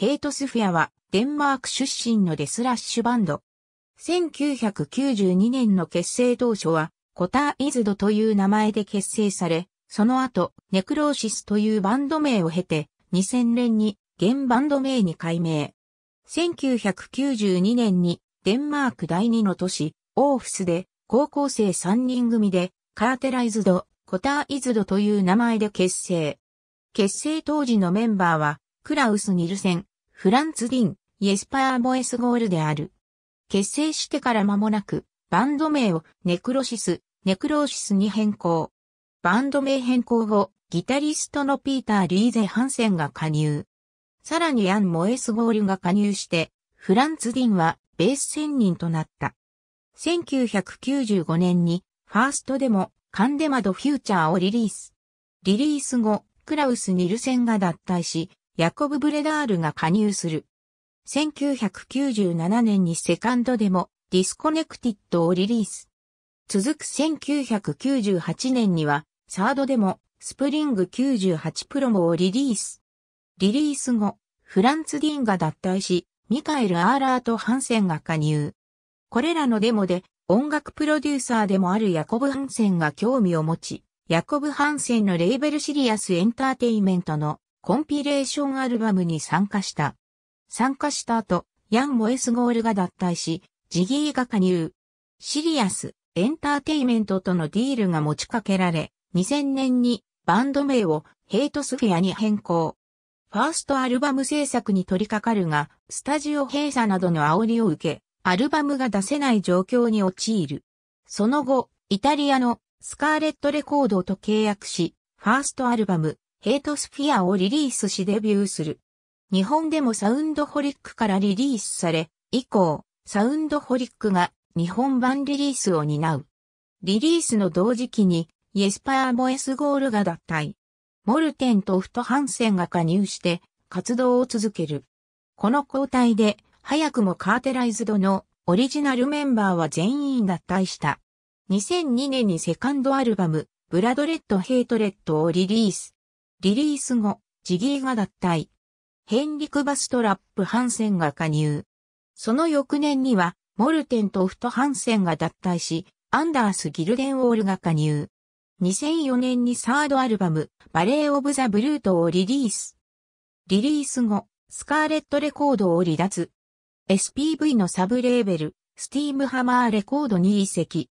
ヘイトスフィアはデンマーク出身のデスラッシュバンド。1992年の結成当初はコターイズドという名前で結成され、その後ネクローシスというバンド名を経て2000年に現バンド名に改名。1992年にデンマーク第二の都市オーフスで高校生3人組でカーテライズド、コターイズドという名前で結成。結成当時のメンバーは、クラウス・ニルセン、フランツ・ディン、イエスパー・ボエスゴールである。結成してから間もなく、バンド名をネクロシス、ネクローシスに変更。バンド名変更後、ギタリストのピーター・リーゼ・ハンセンが加入。さらにアン・モエスゴールが加入して、フランツ・ディンはベース専任となった。1995年に、ファーストでも、カンデマド・フューチャーをリリース。リリース後、クラウス・ニルセンが脱退し、ヤコブ・ブレダールが加入する。1997年にセカンドデモ、ディスコネクティッドをリリース。続く1998年にはサードデモ、スプリング98プロモをリリース。リリース後、フランツ・ディーンが脱退し、ミカエル・アーラーとハンセンが加入。これらのデモで音楽プロデューサーでもあるヤコブ・ハンセンが興味を持ち、ヤコブ・ハンセンのレーベルシリアスエンターテイメントのコンピレーションアルバムに参加した。参加した後、ヤン・モエスゴールが脱退し、ジギーが加入。シリアス、エンターテイメントとのディールが持ちかけられ、2000年にバンド名をヘイトスフィアに変更。ファーストアルバム制作に取り掛かるが、スタジオ閉鎖などの煽りを受け、アルバムが出せない状況に陥る。その後、イタリアのスカーレットレコードと契約し、ファーストアルバム、ヘイトスフィアをリリースしデビューする。日本でもサウンドホリックからリリースされ、以降、サウンドホリックが日本版リリースを担う。リリースの同時期に、イエスパーボエスゴールが脱退。モルテンとフトハンセンが加入して活動を続ける。この交代で、早くもカーテライズドのオリジナルメンバーは全員脱退した。2002年にセカンドアルバム、ブラドレッド・ヘイトレッドをリリース。リリース後、ジギーが脱退。ヘンリク・バストラップ・ハンセンが加入。その翌年には、モルテンとオフト・ハンセンが脱退し、アンダース・ギルデン・ウォールが加入。2004年にサードアルバム、バレー・オブ・ザ・ブルートをリリース。リリース後、スカーレットレコードを離脱。SPV のサブレーベル、スティームハマーレコードに移籍。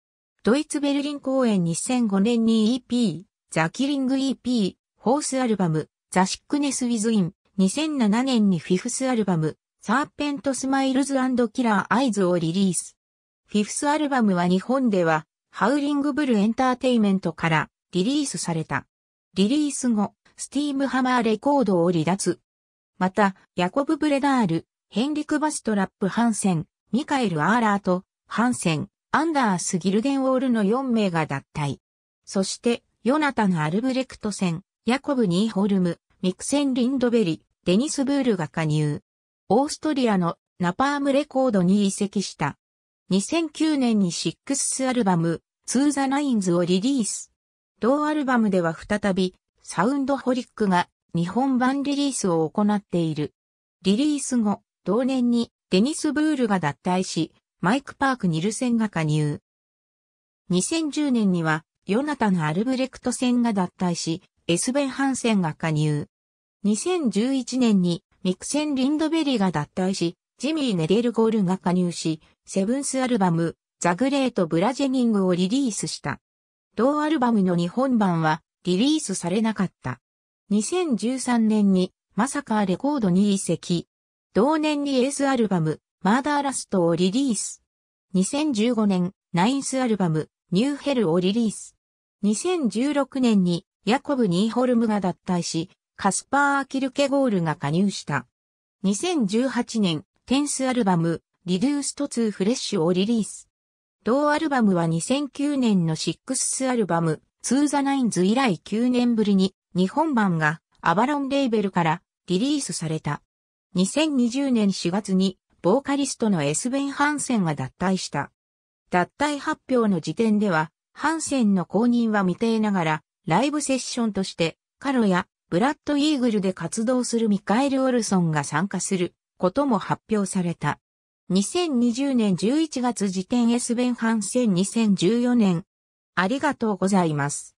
ドイツベルリン公演2005年に EP、ザ・キリング EP、フォースアルバム、ザ・シックネス・ウィズ・イン、2007年にフィフスアルバム、サーペント・スマイルズ・キラー・アイズをリリース。フィフスアルバムは日本では、ハウリング・ブル・エンターテイメントからリリースされた。リリース後、スティームハマーレコードを離脱。また、ヤコブ・ブレダール、ヘンリク・バストラップ・ハンセン、ミカエル・アーラート、ハンセン、アンダース・ギルデンウォールの4名が脱退。そして、ヨナタン・アルブレクトセン、ヤコブ・ニーホルム、ミクセン・リンドベリ、デニス・ブールが加入。オーストリアのナパームレコードに移籍した。2009年にシックススアルバム、ツーザ・ナインズをリリース。同アルバムでは再び、サウンドホリックが日本版リリースを行っている。リリース後、同年にデニス・ブールが脱退し、マイク・パーク・ニルセンが加入。2010年には、ヨナタン・アルブレクトセンが脱退し、エスベンハンセンが加入。2011年にミクセン・リンドベリーが脱退し、ジミー・ネデルゴールが加入し、セブンスアルバム、ザ・グレート・ブラジェニングをリリースした。同アルバムの日本版はリリースされなかった。2013年にまさかレコードに移籍。同年にエースアルバム、マーダーラストをリリース。2015年、ナインスアルバム、ニューヘルをリリース。2016年にヤコブ・ニーホルムが脱退し、カスパー・アキルケゴールが加入した。2018年、テンスアルバム、リデュースト2フレッシュをリリース。同アルバムは2009年のシックスアルバム、ツーザナインズ以来9年ぶりに日本版がアバロンレーベルからリリースされた。2020年4月にボーカリストのエスベン・ハンセンが脱退した。脱退発表の時点では、ハンセンの公認は未定ながら、ライブセッションとして、カロやブラッドイーグルで活動するミカエル・オルソンが参加することも発表された。2020年11月時点 S 弁ンハンセン2014年。ありがとうございます。